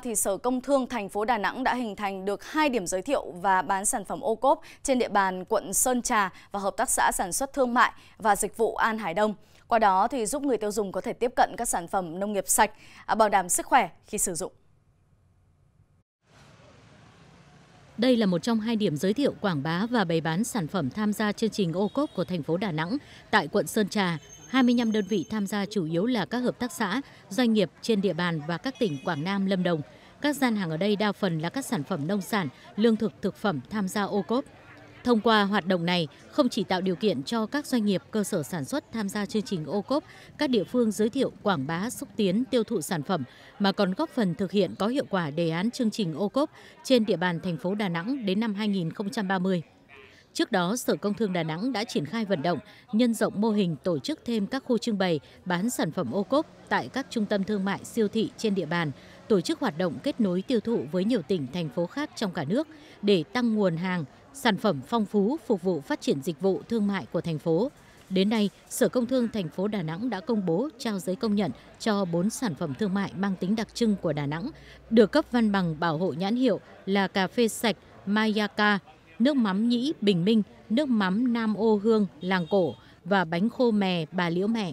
thì Sở Công Thương thành phố Đà Nẵng đã hình thành được hai điểm giới thiệu và bán sản phẩm ô cốp trên địa bàn quận Sơn Trà và hợp tác xã sản xuất thương mại và dịch vụ An Hải Đông. Qua đó thì giúp người tiêu dùng có thể tiếp cận các sản phẩm nông nghiệp sạch, à, bảo đảm sức khỏe khi sử dụng. Đây là một trong hai điểm giới thiệu quảng bá và bày bán sản phẩm tham gia chương trình ô cốp của thành phố Đà Nẵng tại quận Sơn Trà hai mươi năm đơn vị tham gia chủ yếu là các hợp tác xã, doanh nghiệp trên địa bàn và các tỉnh Quảng Nam, Lâm Đồng. Các gian hàng ở đây đa phần là các sản phẩm nông sản, lương thực, thực phẩm tham gia ô cốp. Thông qua hoạt động này, không chỉ tạo điều kiện cho các doanh nghiệp cơ sở sản xuất tham gia chương trình ô cốp, các địa phương giới thiệu, quảng bá, xúc tiến, tiêu thụ sản phẩm, mà còn góp phần thực hiện có hiệu quả đề án chương trình ô cốp trên địa bàn thành phố Đà Nẵng đến năm 2030. Trước đó, Sở Công Thương Đà Nẵng đã triển khai vận động, nhân rộng mô hình tổ chức thêm các khu trưng bày bán sản phẩm ô cốp tại các trung tâm thương mại siêu thị trên địa bàn, tổ chức hoạt động kết nối tiêu thụ với nhiều tỉnh, thành phố khác trong cả nước để tăng nguồn hàng, sản phẩm phong phú phục vụ phát triển dịch vụ thương mại của thành phố. Đến nay, Sở Công Thương thành phố Đà Nẵng đã công bố trao giấy công nhận cho 4 sản phẩm thương mại mang tính đặc trưng của Đà Nẵng, được cấp văn bằng bảo hộ nhãn hiệu là cà phê sạch Mayaka nước mắm nhĩ bình minh nước mắm nam ô hương làng cổ và bánh khô mè bà liễu mẹ